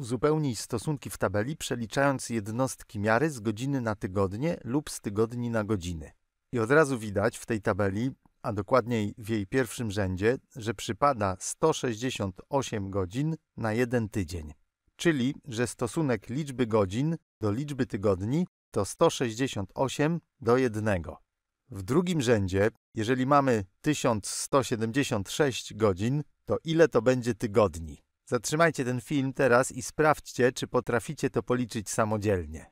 Uzupełnij stosunki w tabeli, przeliczając jednostki miary z godziny na tygodnie lub z tygodni na godziny. I od razu widać w tej tabeli, a dokładniej w jej pierwszym rzędzie, że przypada 168 godzin na jeden tydzień. Czyli, że stosunek liczby godzin do liczby tygodni to 168 do 1. W drugim rzędzie, jeżeli mamy 1176 godzin, to ile to będzie tygodni? Zatrzymajcie ten film teraz i sprawdźcie, czy potraficie to policzyć samodzielnie.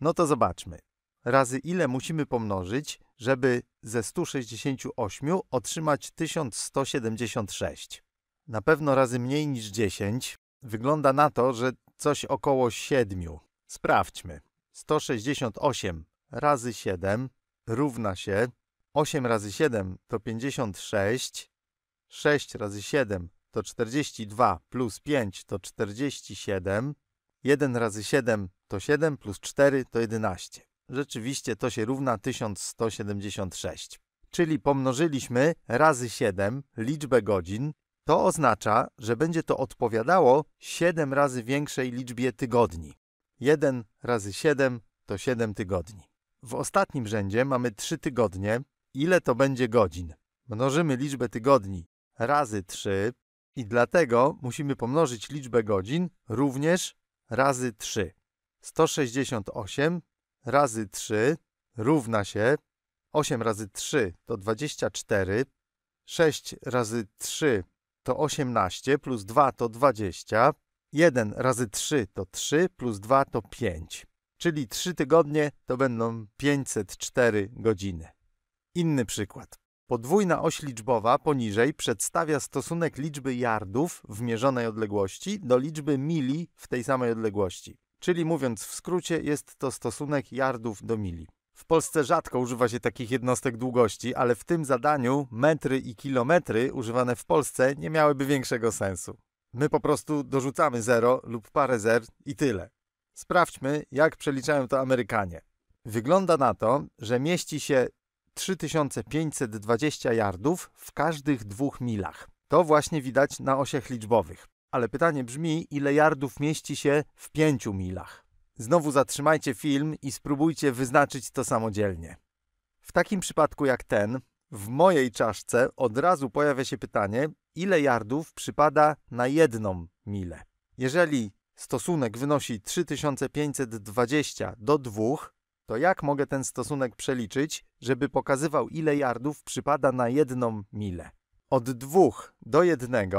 No to zobaczmy. Razy ile musimy pomnożyć, żeby ze 168 otrzymać 1176. Na pewno razy mniej niż 10. Wygląda na to, że coś około 7. Sprawdźmy. 168 razy 7 równa się 8 razy 7 to 56, 6 razy 7 to 42 plus 5 to 47. 1 razy 7 to 7 plus 4 to 11. Rzeczywiście to się równa 1176. Czyli pomnożyliśmy razy 7 liczbę godzin. To oznacza, że będzie to odpowiadało 7 razy większej liczbie tygodni. 1 razy 7 to 7 tygodni. W ostatnim rzędzie mamy 3 tygodnie. Ile to będzie godzin? Mnożymy liczbę tygodni razy 3, i dlatego musimy pomnożyć liczbę godzin również razy 3. 168 razy 3 równa się 8 razy 3 to 24, 6 razy 3 to 18, plus 2 to 20, 1 razy 3 to 3, plus 2 to 5. Czyli 3 tygodnie to będą 504 godziny. Inny przykład. Podwójna oś liczbowa poniżej przedstawia stosunek liczby yardów w mierzonej odległości do liczby mili w tej samej odległości. Czyli mówiąc w skrócie, jest to stosunek yardów do mili. W Polsce rzadko używa się takich jednostek długości, ale w tym zadaniu metry i kilometry używane w Polsce nie miałyby większego sensu. My po prostu dorzucamy zero lub parę zer i tyle. Sprawdźmy, jak przeliczają to Amerykanie. Wygląda na to, że mieści się 3520 yardów w każdych dwóch milach. To właśnie widać na osiach liczbowych. Ale pytanie brzmi, ile yardów mieści się w 5 milach? Znowu zatrzymajcie film i spróbujcie wyznaczyć to samodzielnie. W takim przypadku jak ten, w mojej czaszce od razu pojawia się pytanie, ile yardów przypada na jedną milę. Jeżeli stosunek wynosi 3520 do 2, to jak mogę ten stosunek przeliczyć, żeby pokazywał ile jardów przypada na jedną milę? Od 2 do 1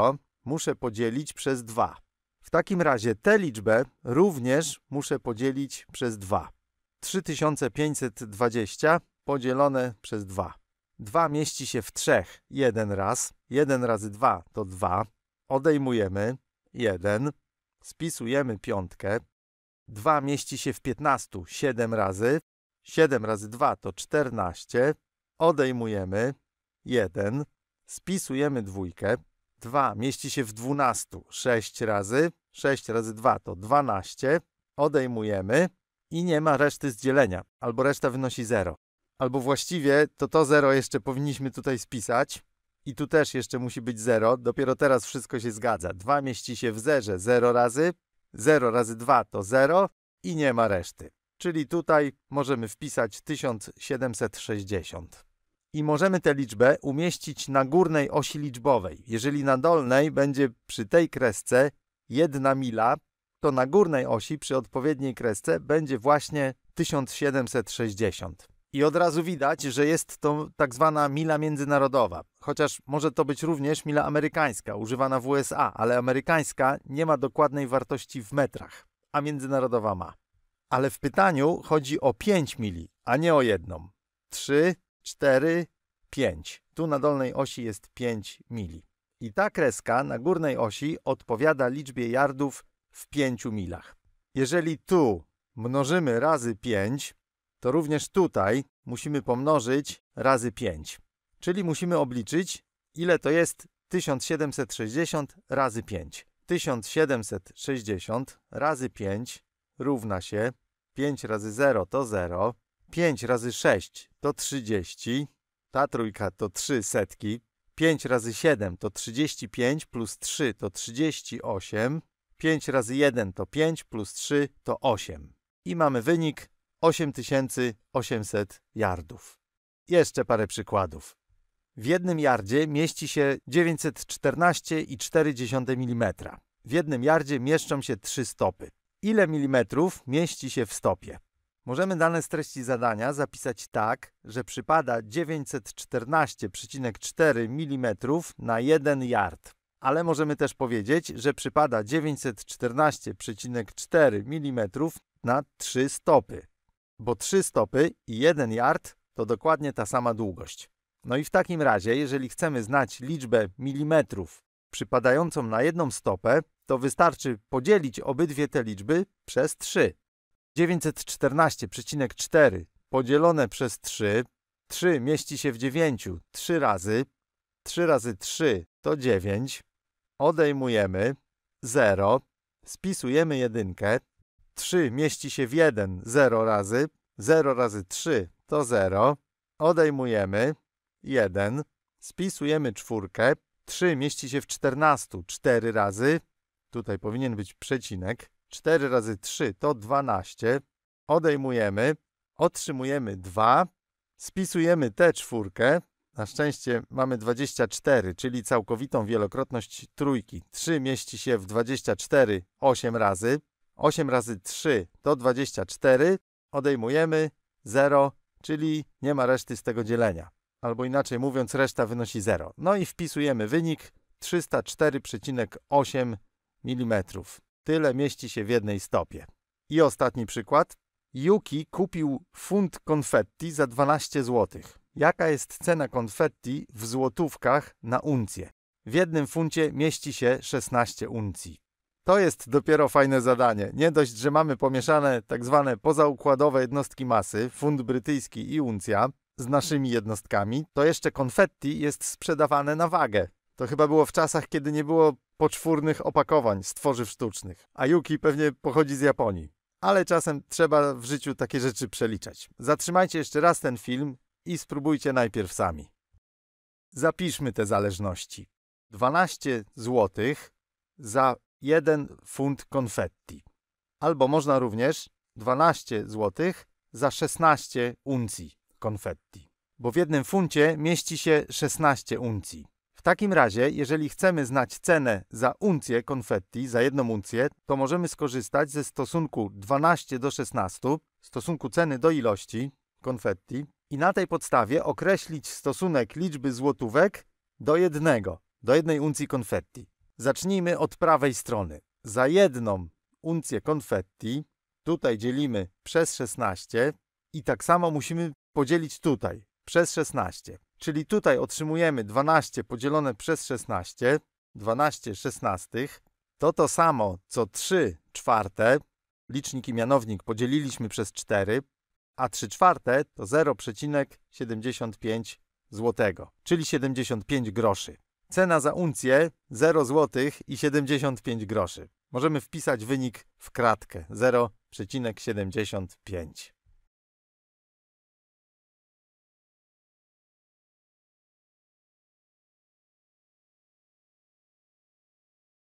muszę podzielić przez 2. W takim razie tę liczbę również muszę podzielić przez 2. 3520 podzielone przez 2. 2 mieści się w 3 jeden raz. 1 razy 2 to 2. Odejmujemy 1. Spisujemy piątkę. 2 mieści się w 15 7 razy. 7 razy 2 to 14. Odejmujemy 1. Spisujemy dwójkę. 2 mieści się w 12 6 razy. 6 razy 2 to 12. Odejmujemy i nie ma reszty z dzielenia, albo reszta wynosi 0. Albo właściwie to to 0 jeszcze powinniśmy tutaj spisać. I tu też jeszcze musi być 0. Dopiero teraz wszystko się zgadza. 2 mieści się w zerze 0 razy, 0 razy 2 to 0 i nie ma reszty. Czyli tutaj możemy wpisać 1760. I możemy tę liczbę umieścić na górnej osi liczbowej. Jeżeli na dolnej będzie przy tej kresce 1 mila, to na górnej osi przy odpowiedniej kresce będzie właśnie 1760. I od razu widać, że jest to tak zwana mila międzynarodowa, chociaż może to być również mila amerykańska, używana w USA, ale amerykańska nie ma dokładnej wartości w metrach, a międzynarodowa ma. Ale w pytaniu chodzi o 5 mili, a nie o jedną. 3, 4, 5. Tu na dolnej osi jest 5 mili. I ta kreska na górnej osi odpowiada liczbie jardów w 5 milach. Jeżeli tu mnożymy razy 5, to również tutaj musimy pomnożyć razy 5. Czyli musimy obliczyć, ile to jest 1760 razy 5. 1760 razy 5 równa się 5 razy 0 to 0, 5 razy 6 to 30, ta trójka to 3 setki, 5 razy 7 to 35 plus 3 to 38, 5 razy 1 to 5 plus 3 to 8. I mamy wynik 8800 yardów. Jeszcze parę przykładów. W jednym yardzie mieści się 914,4 mm. W jednym yardzie mieszczą się trzy stopy. Ile milimetrów mieści się w stopie? Możemy dane z treści zadania zapisać tak, że przypada 914,4 mm na 1 yard. Ale możemy też powiedzieć, że przypada 914,4 mm na 3 stopy bo 3 stopy i 1 yard to dokładnie ta sama długość. No i w takim razie, jeżeli chcemy znać liczbę milimetrów przypadającą na jedną stopę, to wystarczy podzielić obydwie te liczby przez 3. 914,4 podzielone przez 3, 3 mieści się w 9 3 razy, 3 razy 3 to 9, odejmujemy 0, spisujemy jedynkę, 3 mieści się w 1 0 razy. 0 razy 3 to 0. Odejmujemy 1. Spisujemy czwórkę. 3 mieści się w 14 4 razy. Tutaj powinien być przecinek. 4 razy 3 to 12. Odejmujemy. Otrzymujemy 2. Spisujemy tę czwórkę. Na szczęście mamy 24, czyli całkowitą wielokrotność trójki. 3 mieści się w 24 8 razy. 8 razy 3 to 24, odejmujemy 0, czyli nie ma reszty z tego dzielenia. Albo inaczej mówiąc, reszta wynosi 0. No i wpisujemy wynik 304,8 mm. Tyle mieści się w jednej stopie. I ostatni przykład. Yuki kupił funt konfetti za 12 zł. Jaka jest cena konfetti w złotówkach na uncję? W jednym funcie mieści się 16 uncji. To jest dopiero fajne zadanie. Nie dość, że mamy pomieszane tak zwane pozaukładowe jednostki masy, funt brytyjski i uncja, z naszymi jednostkami, to jeszcze konfetti jest sprzedawane na wagę. To chyba było w czasach, kiedy nie było poczwórnych opakowań z tworzyw sztucznych. A Yuki pewnie pochodzi z Japonii. Ale czasem trzeba w życiu takie rzeczy przeliczać. Zatrzymajcie jeszcze raz ten film i spróbujcie najpierw sami. Zapiszmy te zależności. 12 złotych za 1 funt konfetti. Albo można również 12 zł za 16 uncji konfetti, bo w jednym funcie mieści się 16 uncji. W takim razie, jeżeli chcemy znać cenę za uncję konfetti, za jedną uncję, to możemy skorzystać ze stosunku 12 do 16, stosunku ceny do ilości konfetti i na tej podstawie określić stosunek liczby złotówek do jednego, do jednej uncji konfetti. Zacznijmy od prawej strony. Za jedną uncję konfetti, tutaj dzielimy przez 16 i tak samo musimy podzielić tutaj przez 16. Czyli tutaj otrzymujemy 12 podzielone przez 16, 12 szesnastych, to to samo co 3 czwarte, licznik i mianownik podzieliliśmy przez 4, a 3 czwarte to 0,75 zł, czyli 75 groszy. Cena za uncję 0 zł i 75 groszy. Możemy wpisać wynik w kratkę 0,75.